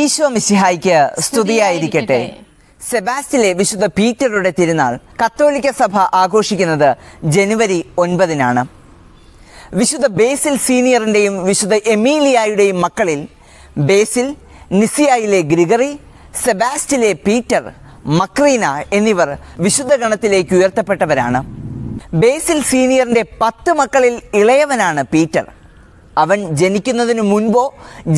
ഈശോ മിശിഹായിക്ക് സ്തുതിയായിരിക്കട്ടെ സെബാസ്റ്റിലെ വിശുദ്ധ പീറ്ററുടെ തിരുനാൾ കത്തോലിക്ക സഭ ആഘോഷിക്കുന്നത് ജനുവരി ഒൻപതിനാണ് വിശുദ്ധ ബേസിൽ സീനിയറിൻ്റെയും വിശുദ്ധ എമീലിയായുടെയും മക്കളിൽ ബേസിൽ നിസിയായിലെ ഗ്രിഗറി സെബാസ്റ്റിലെ പീറ്റർ മക്രീന എന്നിവർ വിശുദ്ധ ഗണത്തിലേക്ക് ഉയർത്തപ്പെട്ടവരാണ് ബേസിൽ സീനിയറിൻ്റെ പത്ത് മക്കളിൽ ഇളയവനാണ് പീറ്റർ അവൻ ജനിക്കുന്നതിന് മുൻപോ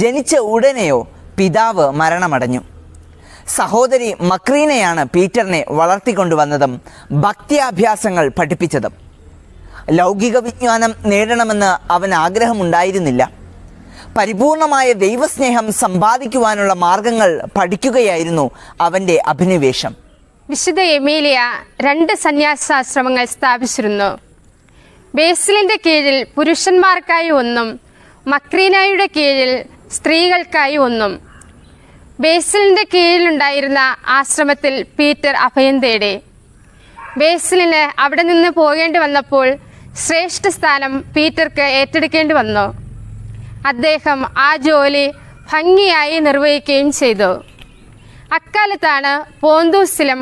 ജനിച്ച ഉടനെയോ പിതാവ് മരണമടഞ്ഞു സഹോദരി മക്രീനയാണ് പീറ്ററിനെ വളർത്തിക്കൊണ്ടുവന്നതും ഭക്തിയാഭ്യാസങ്ങൾ പഠിപ്പിച്ചതും ലൗകിക വിജ്ഞാനം നേടണമെന്ന് അവൻ ആഗ്രഹമുണ്ടായിരുന്നില്ല പരിപൂർണമായ ദൈവസ്നേഹം സമ്പാദിക്കുവാനുള്ള മാർഗങ്ങൾ പഠിക്കുകയായിരുന്നു അവൻ്റെ അഭിനിവേശം വിശുദ്ധ എമീലിയ രണ്ട് സന്യാസാശ്രമങ്ങൾ സ്ഥാപിച്ചിരുന്നു ബേസിലിൻ്റെ കീഴിൽ പുരുഷന്മാർക്കായി ഒന്നും മക്രീനായുടെ കീഴിൽ സ്ത്രീകൾക്കായി ഒന്നും ബേസിലിൻ്റെ കീഴിലുണ്ടായിരുന്ന ആശ്രമത്തിൽ പീറ്റർ അഭയം തേടി ബേസിലിന് അവിടെ നിന്ന് പോകേണ്ടി വന്നപ്പോൾ ശ്രേഷ്ഠ സ്ഥാനം പീറ്റർക്ക് ഏറ്റെടുക്കേണ്ടി വന്നു അദ്ദേഹം ആ ജോലി ഭംഗിയായി നിർവഹിക്കുകയും ചെയ്തു അക്കാലത്താണ് പോന്തൂസിലും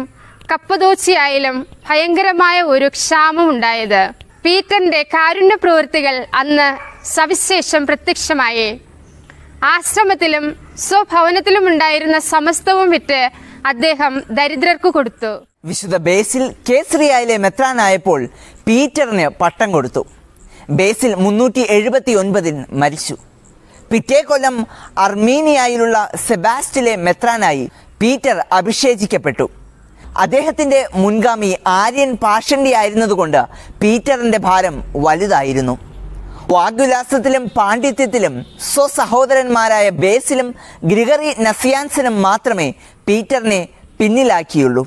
കപ്പതോച്ചിയായാലും ഭയങ്കരമായ ഒരു ക്ഷാമം ഉണ്ടായത് പീറ്ററിന്റെ കാരുണ്യ പ്രവൃത്തികൾ അന്ന് സവിശേഷം പ്രത്യക്ഷമായി ആശ്രമത്തിലും സ്വഭവനത്തിലും ഉണ്ടായിരുന്ന സമസ്തവും വിറ്റ് അദ്ദേഹം ദരിദ്രർക്ക് കൊടുത്തു വിശുദ്ധ ബേസിൽ കേസ്രിയയിലെ മെത്രാനായപ്പോൾ പീറ്ററിന് പട്ടം കൊടുത്തു ബേസിൽ മുന്നൂറ്റി എഴുപത്തി ഒൻപതിൽ മരിച്ചു പിറ്റേ കൊല്ലം അർമീനിയായിലുള്ള സെബാസ്റ്റിലെ മെത്രാനായി പീറ്റർ അഭിഷേചിക്കപ്പെട്ടു അദ്ദേഹത്തിന്റെ മുൻഗാമി ആര്യൻ പാഷണ്ടി ആയിരുന്നതുകൊണ്ട് പീറ്ററിന്റെ ഭാരം വലുതായിരുന്നു വാഗ്വിലാസത്തിലും പാണ്ഡിത്യത്തിലും സ്വസഹോദരന്മാരായ ബേസിലും ഗ്രിഗറി നസിയാൻസിനും മാത്രമേ പീറ്ററിനെ പിന്നിലാക്കിയുള്ളൂ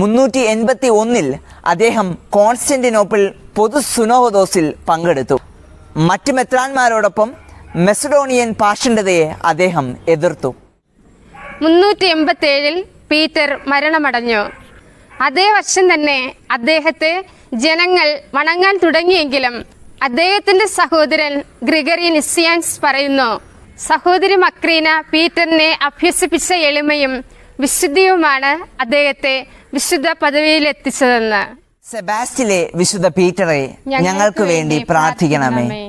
മുന്നൂറ്റി എൺപത്തി ഒന്നിൽ അദ്ദേഹം കോൺസ്റ്റന്റിനോപ്പിൽ പൊതു സുനോഹദോസിൽ പങ്കെടുത്തു മറ്റ് മെത്രാന്മാരോടൊപ്പം മെസഡോണിയൻ പാഷണ്ഡതയെ അദ്ദേഹം എതിർത്തു മുന്നൂറ്റി എൺപത്തി ഏഴിൽ പീറ്റർ മരണമടഞ്ഞു അതേ വർഷം തന്നെ അദ്ദേഹത്തെ ജനങ്ങൾ വണങ്ങാൻ തുടങ്ങിയെങ്കിലും അദ്ദേഹത്തിന്റെ സഹോദരൻ ഗ്രിഗറി നിസിയാൻസ് പറയുന്നു സഹോദരി മക്രീന പീറ്ററിനെ അഭ്യസിപ്പിച്ച എളിമയും വിശുദ്ധിയുമാണ് അദ്ദേഹത്തെ വിശുദ്ധ പദവിയിൽ എത്തിച്ചതെന്ന് സെബാസ്റ്റിലെ വിശുദ്ധ പീറ്ററെ ഞങ്ങൾക്ക് വേണ്ടി പ്രാർത്ഥിക്കണമേ